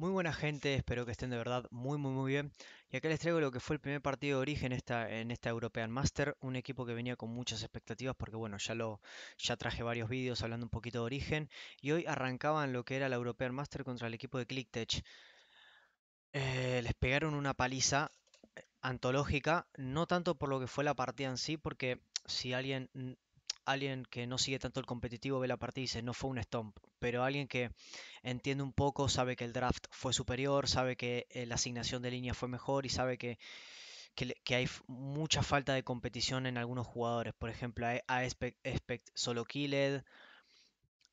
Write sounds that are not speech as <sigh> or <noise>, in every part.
Muy buena gente, espero que estén de verdad muy muy muy bien. Y acá les traigo lo que fue el primer partido de origen en esta European Master, un equipo que venía con muchas expectativas porque bueno, ya lo ya traje varios vídeos hablando un poquito de origen y hoy arrancaban lo que era la European Master contra el equipo de ClickTech. Eh, les pegaron una paliza eh, antológica, no tanto por lo que fue la partida en sí, porque si alguien alguien que no sigue tanto el competitivo ve la partida y dice, no fue un stomp, pero alguien que entiende un poco, sabe que el draft fue superior, sabe que eh, la asignación de línea fue mejor y sabe que, hay mucha falta de competición en algunos jugadores. Por ejemplo, a Aspect solo killed,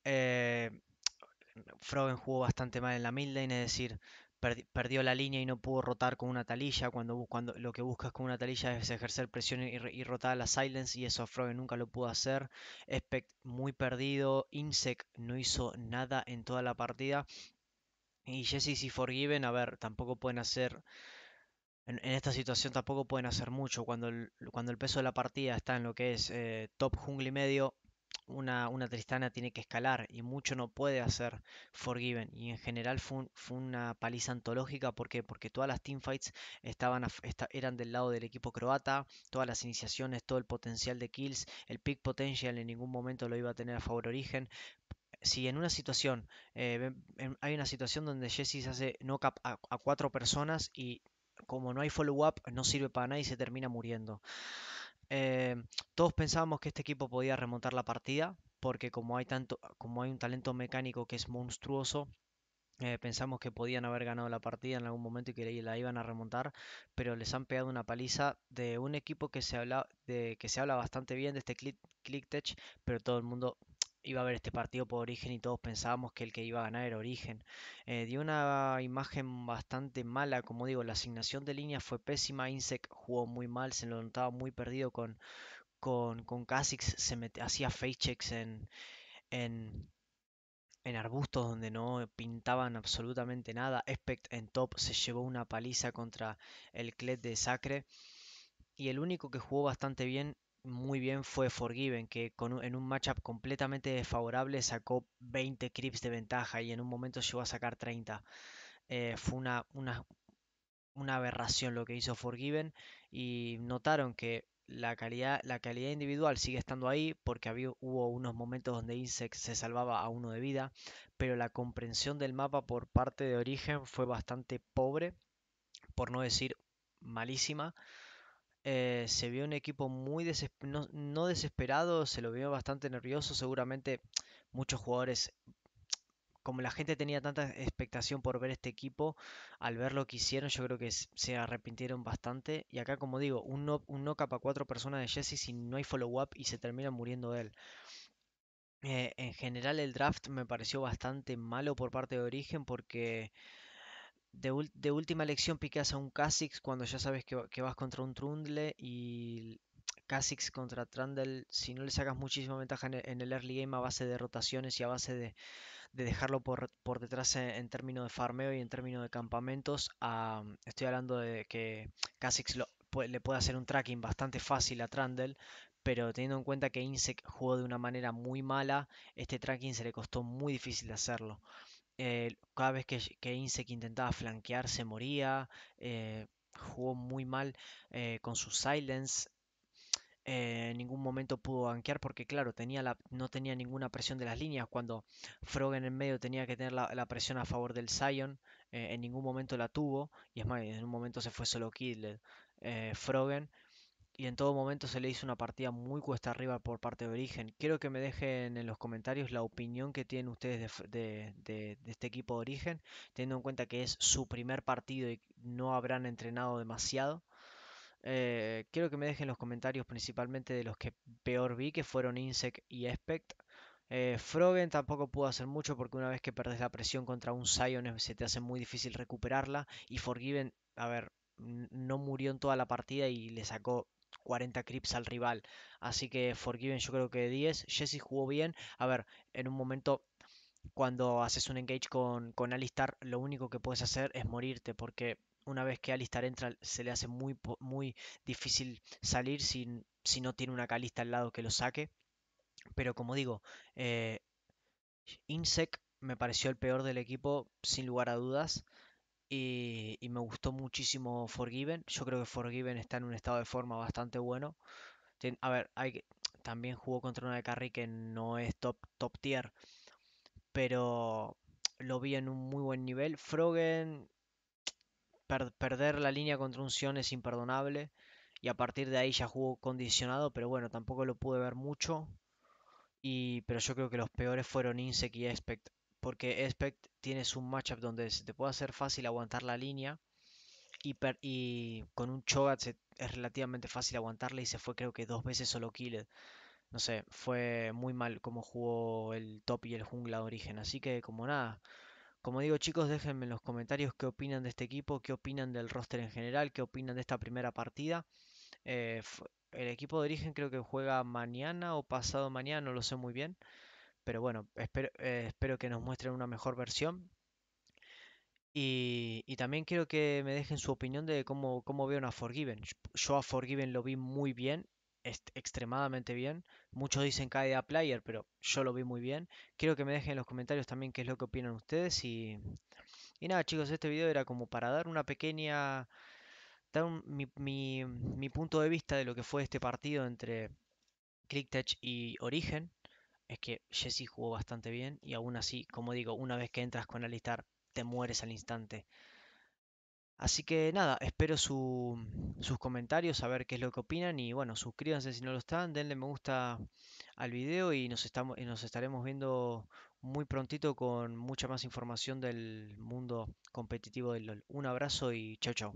eh, jugó bastante mal en la mid lane, es decir, perdió la línea y no pudo rotar con una talilla. Cuando, cuando lo que buscas con una talilla es ejercer presión y, rotar a la silence, y eso Frog nunca lo pudo hacer. Espect muy perdido. Insec no hizo nada en toda la partida. Y Jesse y Forgiven, a ver, tampoco pueden hacer. En, esta situación tampoco pueden hacer mucho. Cuando el, cuando el peso de la partida está en lo que es eh, top jungle y medio, una, Tristana tiene que escalar y mucho no puede hacer Forgiven. Y en general fue, fue una paliza antológica. ¿Por Porque todas las teamfights estaban eran del lado del equipo croata, todas las iniciaciones, todo el potencial de kills, el peak potential en ningún momento lo iba a tener a favor Origen. Si en una situación, eh, hay una situación donde Jesse hace no cap a cuatro personas y como no hay follow-up, no sirve para nada y se termina muriendo. Eh, todos pensábamos que este equipo podía remontar la partida, porque como hay, tanto, como hay un talento mecánico que es monstruoso, eh, pensamos que podían haber ganado la partida en algún momento y que la iban a remontar, pero les han pegado una paliza de un equipo que se habla, de, que se habla bastante bien de este Click, Click pero todo el mundo iba a haber este partido por Origen y todos pensábamos que el que iba a ganar era Origen. Eh, dio una imagen bastante mala, como digo, la asignación de líneas fue pésima, Insec jugó muy mal, se lo notaba muy perdido con, con, con Kha'Zix, se hacía face checks en, en, en arbustos donde no pintaban absolutamente nada. Espect en top se llevó una paliza contra el Clet de Sacre. Y el único que jugó bastante bien muy bien fue Forgiven, que en un matchup completamente desfavorable sacó 20 creeps de ventaja y en un momento llegó a sacar 30. Eh, fue una, aberración lo que hizo Forgiven y notaron que la calidad, la calidad individual sigue estando ahí porque hubo unos momentos donde Insect se salvaba a uno de vida, pero la comprensión del mapa por parte de Origen fue bastante pobre, por no decir malísima. Eh, se vio un equipo muy no, desesperado, se lo vio bastante nervioso, seguramente muchos jugadores, como la gente tenía tanta expectación por ver este equipo, al ver lo que hicieron yo creo que se arrepintieron bastante. Y acá como digo, un no, capa cuatro personas de Jesse si no hay follow-up y se termina muriendo él. Eh, en general el draft me pareció bastante malo por parte de Origen porque de, última lección piqueas a un Kha'Zix cuando ya sabes que, vas contra un Trundle y Kha'Zix contra Trundle, si no le sacas muchísima ventaja en e, el, early game a base de rotaciones y a base de, dejarlo por, detrás en, términos de farmeo y en términos de campamentos, estoy hablando de que Kha'Zix le puede hacer un tracking bastante fácil a Trundle, pero teniendo en cuenta que Insect jugó de una manera muy mala, este tracking se le costó muy difícil de hacerlo. Eh, cada vez que, que intentaba flanquear se moría, eh, jugó muy mal eh, con su silence. en ningún momento pudo banquear porque claro, tenía la, no tenía ninguna presión de las líneas. Cuando Frog en el medio tenía que tener la, presión a favor del Zion, en ningún momento la tuvo. Y es más, en un momento se fue solo Eh, Frogen y en todo momento se le hizo una partida muy cuesta arriba por parte de Origen. Quiero que me dejen en los comentarios la opinión que tienen ustedes de, este equipo de Origen, teniendo en cuenta que es su primer partido y no habrán entrenado demasiado. Eh, quiero que me dejen los comentarios principalmente de los que peor vi, que fueron Insect y Espect. Eh, Frogen tampoco pudo hacer mucho porque una vez que perdes la presión contra un Sion se te hace muy difícil recuperarla. Y Forgiven, a ver, no murió en toda la partida y le sacó 40 creeps al rival. Así que Forgiven yo creo que 10. Jesse jugó bien. A ver, en un momento cuando haces un engage con, con Alistar, lo único que puedes hacer es morirte porque una vez que Alistar entra se le hace muy, muy difícil salir si, no tiene una calista al lado que lo saque. Pero como digo, eh, Insec me pareció el peor del equipo sin lugar a dudas. Y, me gustó muchísimo Forgiven. Yo creo que Forgiven está en un estado de forma bastante bueno. a ver, hay, <tsk> también jugó contra una de Carry que no es top, top tier, pero <tsk> lo vi en un muy buen nivel. Frogen, <tsk> perder la línea contra un Sion es imperdonable. Y a partir de ahí ya jugó condicionado, pero bueno, tampoco lo pude ver mucho. Y, pero yo creo que los peores fueron Insec y Expect porque Expect tienes un matchup donde se te puede hacer fácil aguantar la línea y, con un Chogat es relativamente fácil aguantarle y se fue creo que dos veces solo Killed. No sé, fue muy mal como jugó el top y el jungla de origen. Así que como nada, como digo chicos, déjenme en los comentarios qué opinan de este equipo, qué opinan del roster en general, qué opinan de esta primera partida. Eh, el equipo de origen creo que juega mañana o pasado mañana, no lo sé muy bien pero bueno, espero, eh, espero que nos muestren una mejor versión. Y, también quiero que me dejen su opinión de cómo, cómo veo a Forgiven. Yo a Forgiven lo vi muy bien, extremadamente bien. Muchos dicen que hay a player, pero yo lo vi muy bien. Quiero que me dejen en los comentarios también qué es lo que opinan ustedes. Y, nada, chicos, este video era como para dar una pequeña. dar mi, mi punto de vista de lo que fue este partido entre ClickTech y Origen es que Jesse jugó bastante bien y aún así, como digo, una vez que entras con Alistar, te mueres al instante. Así que nada, espero sus comentarios, a ver qué es lo que opinan y bueno, suscríbanse si no lo están, denle me gusta al video y nos, estamos, y nos estaremos viendo muy prontito con mucha más información del mundo competitivo del LOL. Un abrazo y chao chao.